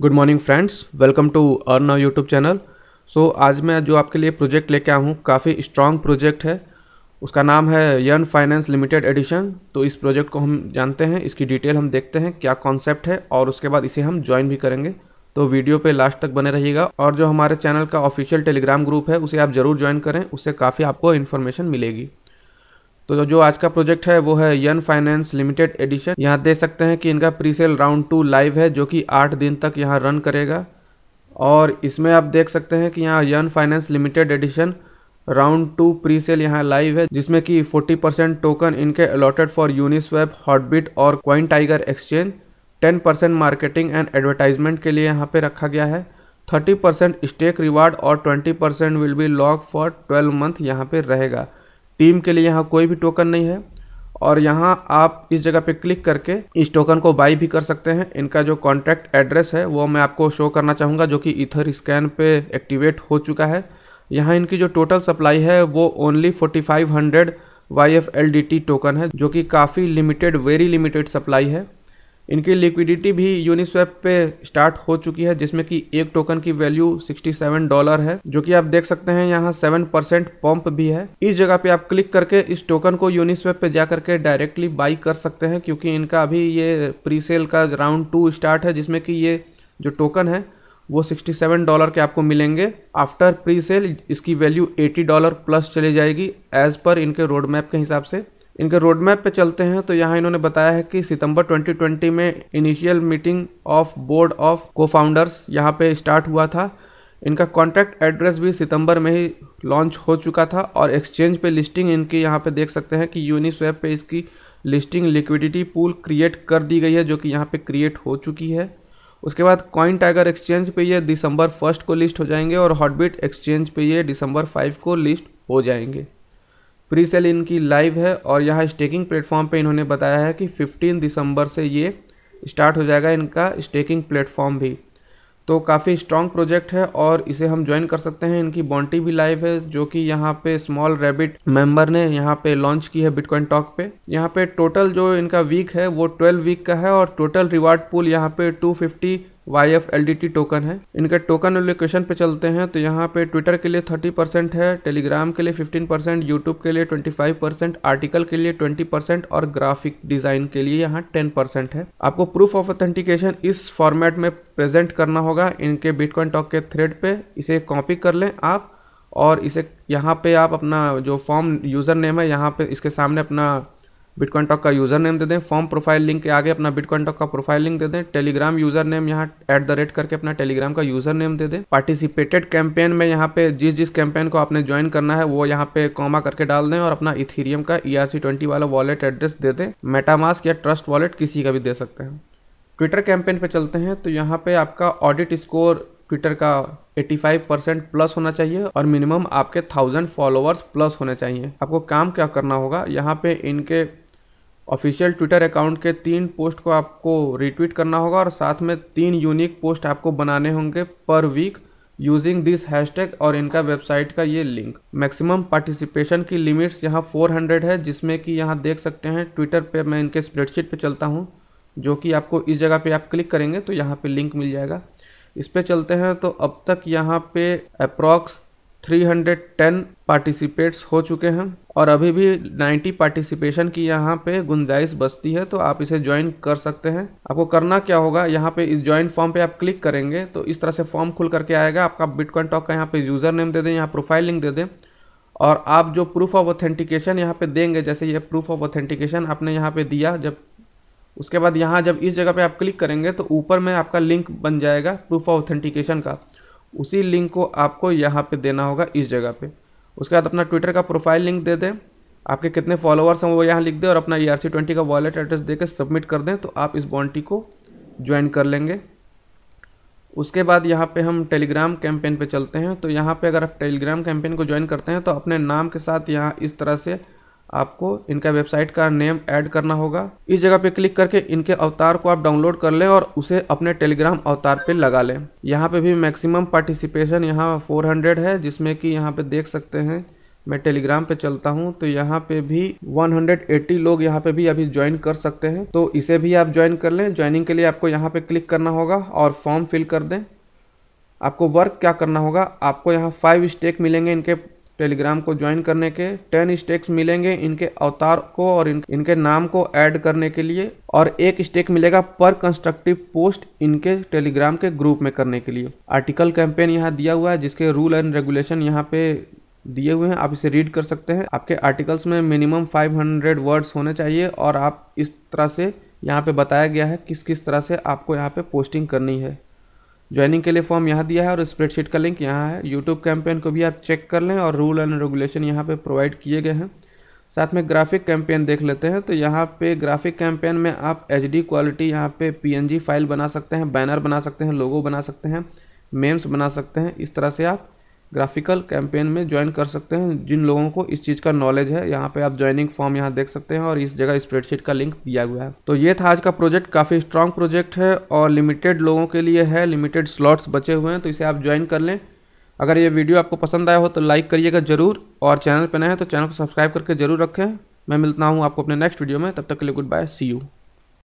good morning friends welcome to Earn Now YouTube channel so आज मैं जो आपके लिए प्रोजेक्ट लेके आया हूँ काफ़ी स्ट्रॉन्ग प्रोजेक्ट है उसका नाम है यन फाइनेंस लिमिटेड एडिशन तो इस प्रोजेक्ट को हम जानते हैं इसकी डिटेल हम देखते हैं क्या कॉन्सेप्ट है और उसके बाद इसे हम ज्वाइन भी करेंगे तो वीडियो पे लास्ट तक बने रहिएगा और जो हमारे चैनल का ऑफिशियल टेलीग्राम ग्रुप है उसे आप ज़रूर ज्वाइन करें उससे काफ़ी आपको इन्फॉर्मेशन मिलेगी तो जो आज का प्रोजेक्ट है वो है यन फाइनेंस लिमिटेड एडिशन यहाँ देख सकते हैं कि इनका pre sale round two live है जो कि आठ दिन तक यहाँ रन करेगा और इसमें आप देख सकते हैं कि यहाँ यन finance limited edition round two pre sale यहाँ लाइव है जिसमें कि 40 परसेंट टोकन इनके अलॉटेड फॉर यूनिस्वेप हॉटबिट और CoinTiger exchange 10 percent marketing and advertisement के लिए यहाँ पे रखा गया है 30 परसेंट स्टेक रिवार्ड और 20 percent will be lock for 12 month यहाँ पे रहेगा टीम के लिए यहाँ कोई भी टोकन नहीं है और यहाँ आप इस जगह पे क्लिक करके इस टोकन को बाई भी कर सकते हैं इनका जो कॉन्टैक्ट एड्रेस है वो मैं आपको शो करना चाहूँगा जो कि इथर स्कैन पे एक्टिवेट हो चुका है यहाँ इनकी जो टोटल सप्लाई है वो only 4500 Y F L D T token है जो कि काफ़ी लिमिटेड वेरी लिमिटेड सप्लाई है इनकी लिक्विडिटी भी यूनिस्वेप पे स्टार्ट हो चुकी है जिसमें कि एक टोकन की वैल्यू 67 डॉलर है जो कि आप देख सकते हैं यहाँ 7 परसेंट पंप भी है इस जगह पे आप क्लिक करके इस टोकन को यूनिस्वेप पे जा करके डायरेक्टली बाई कर सकते हैं क्योंकि इनका अभी ये प्री सेल का राउंड टू स्टार्ट है जिसमें कि ये जो टोकन है वो 67 डॉलर के आपको मिलेंगे आफ्टर प्री सेल इसकी वैल्यू 80 डॉलर प्लस चली जाएगी एज पर इनके रोड मैप के हिसाब से इनके रोड मैप पे चलते हैं तो यहाँ इन्होंने बताया है कि सितंबर 2020 में initial meeting of board of cofounders यहाँ पे स्टार्ट हुआ था इनका कॉन्टैक्ट एड्रेस भी सितंबर में ही लॉन्च हो चुका था और एक्सचेंज पे लिस्टिंग इनकी यहाँ पे देख सकते हैं कि यूनिस्वेप पे इसकी लिस्टिंग लिक्विडिटी पूल क्रिएट कर दी गई है जो कि यहाँ पे क्रिएट हो चुकी है उसके बाद कॉइन टाइगर एक्सचेंज पे ये दिसंबर फर्स्ट को लिस्ट हो जाएंगे और हॉटबिट एक्सचेंज पे ये दिसंबर फाइव को लिस्ट हो जाएंगे प्री सेल इनकी लाइव है और यहाँ स्टेकिंग प्लेटफॉर्म पे इन्होंने बताया है कि 15 दिसंबर से ये स्टार्ट हो जाएगा इनका स्टेकिंग प्लेटफॉर्म भी तो काफ़ी स्ट्रॉन्ग प्रोजेक्ट है और इसे हम ज्वाइन कर सकते हैं इनकी बॉन्टी भी लाइव है जो कि यहाँ पे स्मॉल रेबिट मेंबर ने यहाँ पे लॉन्च की है बिटकॉइन टॉक पे यहाँ पे टोटल जो इनका वीक है वो 12 वीक का है और टोटल रिवार्ड पूल यहाँ पे 250 Y F L D T token है इनके टोकन एलोकेशन पे चलते हैं तो यहाँ पे ट्विटर के लिए थर्टी परसेंट है टेलीग्राम के लिए फिफ्टीन परसेंट यूट्यूब के लिए ट्वेंटी फाइव परसेंट आर्टिकल के लिए ट्वेंटी परसेंट और ग्राफिक डिज़ाइन के लिए यहाँ टेन परसेंट है आपको प्रूफ ऑफ ऑथेंटिकेशन इस फॉर्मेट में प्रेजेंट करना होगा इनके बिटकॉइन टॉक के थ्रेड पे इसे कॉपी कर लें आप और इसे यहाँ पे आप अपना जो फॉर्म यूज़र नेम है यहाँ पे इसके सामने अपना बिटकॉइन टॉक का यूज़र नेम दे दें फॉर्म प्रोफाइल लिंक के आगे अपना बिटकॉइन टॉक का प्रोफाइल लिंक दे दें टेलीग्राम यूजर नेम यहाँ एट द रेट करके अपना टेलीग्राम का यूजर नेम दे दें पार्टिसिपेटेड कैंपेन में यहाँ पे जिस जिस कैंपेन को आपने ज्वाइन करना है वो यहाँ पे कॉमा करके डाल दें और अपना इथीरियम का ई e वाला वॉलेट एड्रेस दे दें मेटामास्क या ट्रस्ट वॉलेट किसी का भी दे सकते हैं ट्विटर कैंपेन पर चलते हैं तो यहाँ पर आपका ऑडिट स्कोर ट्विटर का 85 परसेंट प्लस होना चाहिए और मिनिमम आपके थाउजेंड फॉलोअर्स प्लस होने चाहिए आपको काम क्या करना होगा यहाँ पे इनके ऑफिशियल ट्विटर अकाउंट के तीन पोस्ट को आपको रीट्वीट करना होगा और साथ में तीन यूनिक पोस्ट आपको बनाने होंगे पर वीक यूजिंग दिस हैशटैग और इनका वेबसाइट का ये लिंक मैक्सिमम पार्टिसिपेशन की लिमिट्स यहाँ 400 है जिसमें कि यहाँ देख सकते हैं ट्विटर पे मैं इनके स्प्रेडशीट पे चलता हूँ जो कि आपको इस जगह पे आप क्लिक करेंगे तो यहाँ पे लिंक मिल जाएगा इस पर चलते हैं तो अब तक यहाँ पे अप्रॉक्स 310 पार्टिसिपेट्स हो चुके हैं और अभी भी 90 पार्टिसिपेशन की यहाँ पे गुंजाइश बचती है तो आप इसे ज्वाइन कर सकते हैं आपको करना क्या होगा यहाँ पे इस ज्वाइन फॉर्म पे आप क्लिक करेंगे तो इस तरह से फॉर्म खुल करके आएगा आपका बिटकॉइन टॉक का यहाँ पे यूज़र नेम दे दें यहाँ प्रोफाइल लिंक दे दें और आप जो प्रूफ ऑफ ऑथेंटिकेशन यहाँ पर देंगे जैसे ये प्रूफ ऑफ ऑथेंटिकेशन आपने यहाँ पर दिया जब उसके बाद यहाँ जब इस जगह पर आप क्लिक करेंगे तो ऊपर में आपका लिंक बन जाएगा प्रूफ ऑफ ऑथेंटिकेशन का उसी लिंक को आपको यहाँ पे देना होगा इस जगह पे उसके बाद अपना ट्विटर का प्रोफाइल लिंक दे दें आपके कितने फॉलोअर्स हैं वो यहाँ लिख दें और अपना ई आर सी ट्वेंटी का वॉलेट एड्रेस दे कर सबमिट कर दें तो आप इस बॉन्टी को ज्वाइन कर लेंगे उसके बाद यहाँ पे हम टेलीग्राम कैंपेन पे चलते हैं तो यहाँ पे अगर आप टेलीग्राम कैंपेन को ज्वाइन करते हैं तो अपने नाम के साथ यहाँ इस तरह से आपको इनका वेबसाइट का नेम ऐड करना होगा इस जगह पे क्लिक करके इनके अवतार को आप डाउनलोड कर लें और उसे अपने टेलीग्राम अवतार पे लगा लें यहाँ पे भी मैक्सिमम पार्टिसिपेशन यहाँ 400 है जिसमें कि यहाँ पे देख सकते हैं मैं टेलीग्राम पे चलता हूँ तो यहाँ पे भी 180 लोग यहाँ पे भी अभी ज्वाइन कर सकते हैं तो इसे भी आप ज्वाइन कर लें ज्वाइनिंग के लिए आपको यहाँ पर क्लिक करना होगा और फॉर्म फिल कर दें आपको वर्क क्या करना होगा आपको यहाँ फाइव स्टेक मिलेंगे इनके टेलीग्राम को ज्वाइन करने के टेन स्टेक्स मिलेंगे इनके अवतार को और इन, इनके नाम को ऐड करने के लिए और एक स्टेक मिलेगा पर कंस्ट्रक्टिव पोस्ट इनके टेलीग्राम के ग्रुप में करने के लिए आर्टिकल कैंपेन यहाँ दिया हुआ है जिसके रूल एंड रेगुलेशन यहाँ पे दिए हुए हैं आप इसे रीड कर सकते हैं आपके आर्टिकल्स में मिनिमम 500 वर्ड्स होने चाहिए और आप इस तरह से यहाँ पे बताया गया है किस किस तरह से आपको यहाँ पे पोस्टिंग करनी है ज्वाइनिंग के लिए फॉर्म यहाँ दिया है और स्प्रेडशीट का लिंक यहाँ है यूट्यूब कैंपेन को भी आप चेक कर लें और रूल एंड रेगुलेशन यहाँ पे प्रोवाइड किए गए हैं साथ में ग्राफिक कैंपेन देख लेते हैं तो यहाँ पे ग्राफिक कैंपेन में आप एच डी क्वालिटी यहाँ पे पी फाइल बना सकते हैं बैनर बना सकते हैं लोगो बना सकते हैं मेम्स बना सकते हैं इस तरह से आप ग्राफिकल कैंपेन में ज्वाइन कर सकते हैं जिन लोगों को इस चीज़ का नॉलेज है यहाँ पे आप ज्वाइनिंग फॉर्म यहाँ देख सकते हैं और इस जगह स्प्रेडशीट का लिंक दिया हुआ है तो ये था आज का प्रोजेक्ट काफ़ी स्ट्रांग प्रोजेक्ट है और लिमिटेड लोगों के लिए है लिमिटेड स्लॉट्स बचे हुए हैं तो इसे आप ज्वाइन कर लें अगर ये वीडियो आपको पसंद आया हो तो लाइक करिएगा जरूर और चैनल पर नए हैं तो चैनल को सब्सक्राइब करके जरूर रखें मैं मिलता हूँ आपको अपने नेक्स्ट वीडियो में तब तक के लिए गुड बाय सी यू